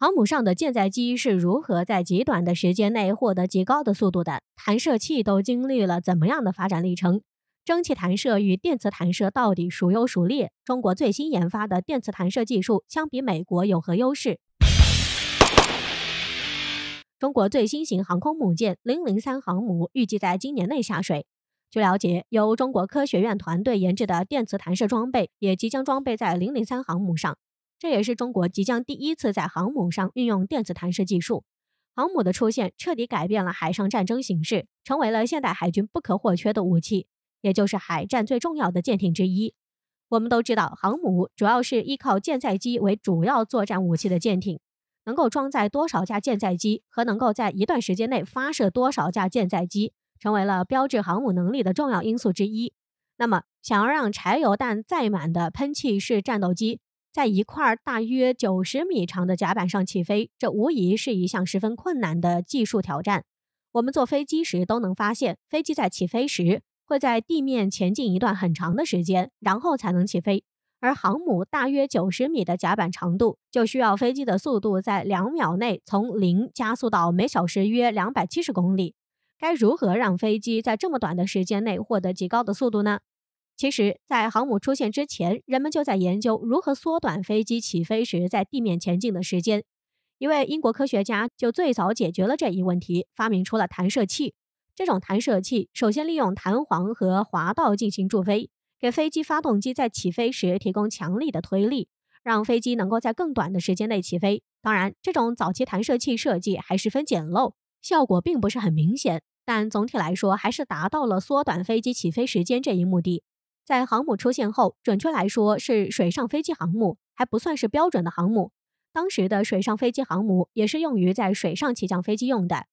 航母上的舰载机是如何在极短的时间内获得极高的速度的？弹射器都经历了怎么样的发展历程？蒸汽弹射与电磁弹射到底孰优孰劣？中国最新研发的电磁弹射技术相比美国有何优势？中国最新型航空母舰零零三航母预计在今年内下水。据了解，由中国科学院团队研制的电磁弹射装备也即将装备在零零三航母上。这也是中国即将第一次在航母上运用电磁弹射技术。航母的出现彻底改变了海上战争形势，成为了现代海军不可或缺的武器，也就是海战最重要的舰艇之一。我们都知道，航母主要是依靠舰载机为主要作战武器的舰艇，能够装载多少架舰载机和能够在一段时间内发射多少架舰载机，成为了标志航母能力的重要因素之一。那么，想要让柴油弹载满的喷气式战斗机。在一块大约九十米长的甲板上起飞，这无疑是一项十分困难的技术挑战。我们坐飞机时都能发现，飞机在起飞时会在地面前进一段很长的时间，然后才能起飞。而航母大约九十米的甲板长度，就需要飞机的速度在两秒内从零加速到每小时约两百七十公里。该如何让飞机在这么短的时间内获得极高的速度呢？其实，在航母出现之前，人们就在研究如何缩短飞机起飞时在地面前进的时间。一位英国科学家就最早解决了这一问题，发明出了弹射器。这种弹射器首先利用弹簧和滑道进行助飞，给飞机发动机在起飞时提供强力的推力，让飞机能够在更短的时间内起飞。当然，这种早期弹射器设计还十分简陋，效果并不是很明显。但总体来说，还是达到了缩短飞机起飞时间这一目的。在航母出现后，准确来说是水上飞机航母还不算是标准的航母。当时的水上飞机航母也是用于在水上起降飞机用的，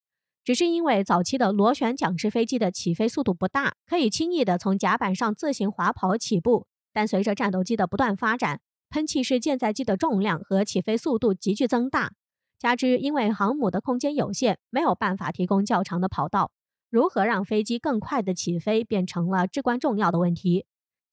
只是因为早期的螺旋桨式飞机的起飞速度不大，可以轻易的从甲板上自行滑跑起步。但随着战斗机的不断发展，喷气式舰载机的重量和起飞速度急剧增大，加之因为航母的空间有限，没有办法提供较长的跑道，如何让飞机更快的起飞变成了至关重要的问题。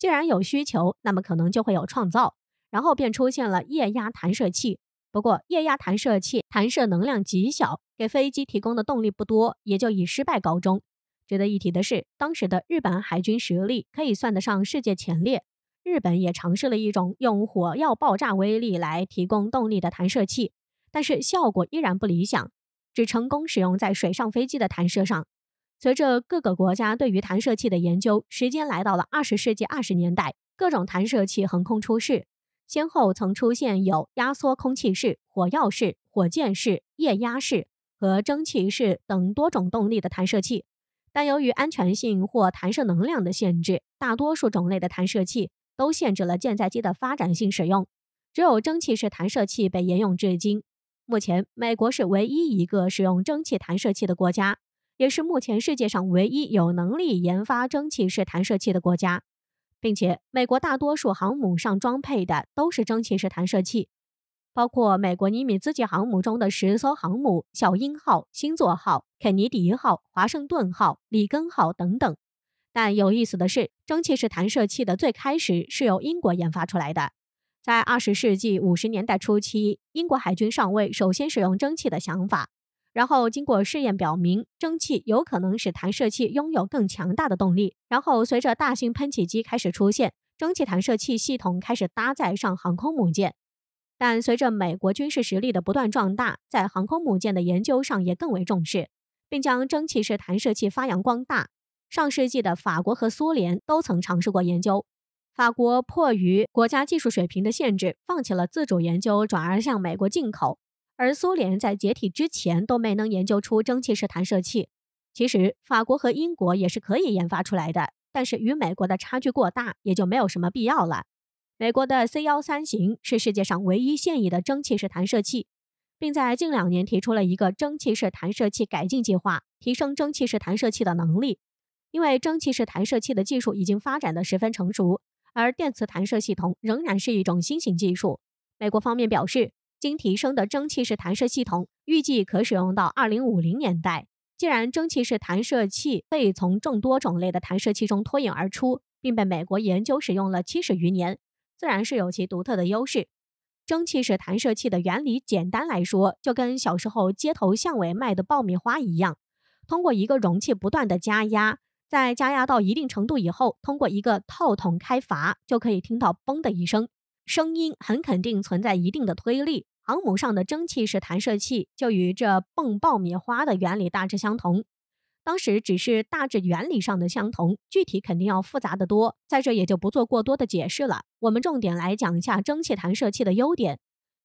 既然有需求，那么可能就会有创造，然后便出现了液压弹射器。不过，液压弹射器弹射能量极小，给飞机提供的动力不多，也就以失败告终。值得一提的是，当时的日本海军实力可以算得上世界前列，日本也尝试了一种用火药爆炸威力来提供动力的弹射器，但是效果依然不理想，只成功使用在水上飞机的弹射上。随着各个国家对于弹射器的研究，时间来到了二十世纪二十年代，各种弹射器横空出世，先后曾出现有压缩空气式、火药式、火箭式、液压式和蒸汽式等多种动力的弹射器。但由于安全性或弹射能量的限制，大多数种类的弹射器都限制了舰载机的发展性使用，只有蒸汽式弹射器被沿用至今。目前，美国是唯一一个使用蒸汽弹射器的国家。也是目前世界上唯一有能力研发蒸汽式弹射器的国家，并且美国大多数航母上装配的都是蒸汽式弹射器，包括美国尼米兹级航母中的十艘航母：小鹰号、星座号、肯尼迪号、华盛顿号、里根号等等。但有意思的是，蒸汽式弹射器的最开始是由英国研发出来的，在二十世纪五十年代初期，英国海军上尉首先使用蒸汽的想法。然后经过试验表明，蒸汽有可能使弹射器拥有更强大的动力。然后随着大型喷气机开始出现，蒸汽弹射器系统开始搭载上航空母舰。但随着美国军事实力的不断壮大，在航空母舰的研究上也更为重视，并将蒸汽式弹射器发扬光大。上世纪的法国和苏联都曾尝试过研究，法国迫于国家技术水平的限制，放弃了自主研究，转而向美国进口。而苏联在解体之前都没能研究出蒸汽式弹射器，其实法国和英国也是可以研发出来的，但是与美国的差距过大，也就没有什么必要了。美国的 C 幺三型是世界上唯一现役的蒸汽式弹射器，并在近两年提出了一个蒸汽式弹射器改进计划，提升蒸汽式弹射器的能力。因为蒸汽式弹射器的技术已经发展的十分成熟，而电磁弹射系统仍然是一种新型技术。美国方面表示。经提升的蒸汽式弹射系统预计可使用到二零五零年代。既然蒸汽式弹射器被从众多种类的弹射器中脱颖而出，并被美国研究使用了七十余年，自然是有其独特的优势。蒸汽式弹射器的原理简单来说，就跟小时候街头巷尾卖的爆米花一样，通过一个容器不断的加压，在加压到一定程度以后，通过一个套筒开阀，就可以听到“嘣”的一声，声音很肯定存在一定的推力。航母上的蒸汽式弹射器就与这泵爆米花的原理大致相同，当时只是大致原理上的相同，具体肯定要复杂的多。在这也就不做过多的解释了。我们重点来讲一下蒸汽弹射器的优点，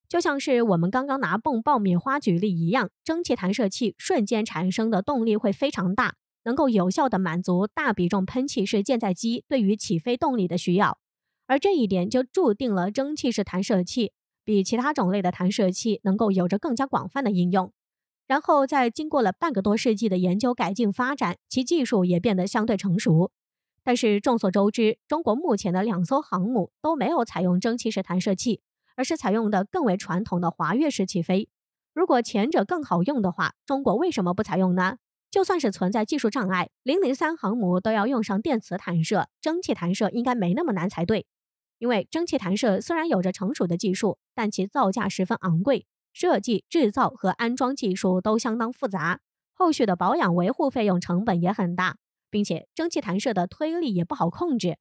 就像是我们刚刚拿泵爆米花举例一样，蒸汽弹射器瞬间产生的动力会非常大，能够有效的满足大比重喷气式舰载机对于起飞动力的需要，而这一点就注定了蒸汽式弹射器。比其他种类的弹射器能够有着更加广泛的应用，然后在经过了半个多世纪的研究改进发展，其技术也变得相对成熟。但是众所周知，中国目前的两艘航母都没有采用蒸汽式弹射器，而是采用的更为传统的滑跃式起飞。如果前者更好用的话，中国为什么不采用呢？就算是存在技术障碍，零零三航母都要用上电磁弹射，蒸汽弹射应该没那么难才对。因为蒸汽弹射虽然有着成熟的技术，但其造价十分昂贵，设计、制造和安装技术都相当复杂，后续的保养维护费用成本也很大，并且蒸汽弹射的推力也不好控制。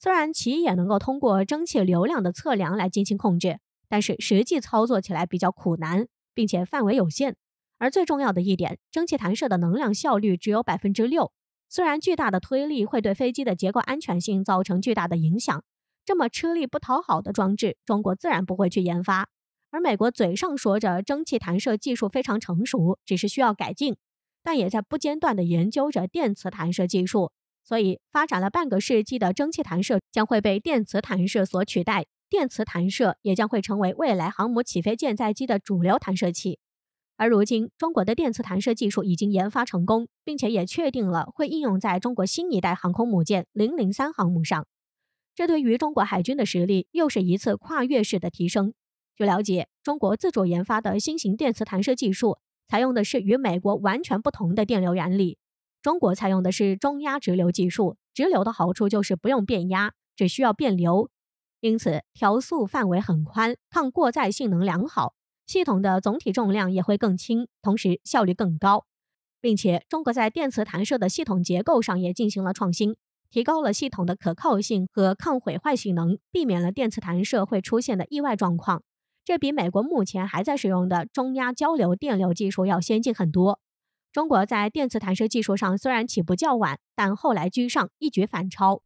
虽然其也能够通过蒸汽流量的测量来进行控制，但是实际操作起来比较苦难，并且范围有限。而最重要的一点，蒸汽弹射的能量效率只有百分之六。虽然巨大的推力会对飞机的结构安全性造成巨大的影响。这么吃力不讨好的装置，中国自然不会去研发。而美国嘴上说着蒸汽弹射技术非常成熟，只是需要改进，但也在不间断的研究着电磁弹射技术。所以，发展了半个世纪的蒸汽弹射将会被电磁弹射所取代。电磁弹射也将会成为未来航母起飞舰载机的主流弹射器。而如今，中国的电磁弹射技术已经研发成功，并且也确定了会应用在中国新一代航空母舰“零零三”航母上。这对于中国海军的实力又是一次跨越式的提升。据了解，中国自主研发的新型电磁弹射技术采用的是与美国完全不同的电流原理。中国采用的是中压直流技术，直流的好处就是不用变压，只需要变流，因此调速范围很宽，抗过载性能良好，系统的总体重量也会更轻，同时效率更高。并且，中国在电磁弹射的系统结构上也进行了创新。提高了系统的可靠性和抗毁坏性能，避免了电磁弹射会出现的意外状况。这比美国目前还在使用的中压交流电流技术要先进很多。中国在电磁弹射技术上虽然起步较晚，但后来居上，一举反超。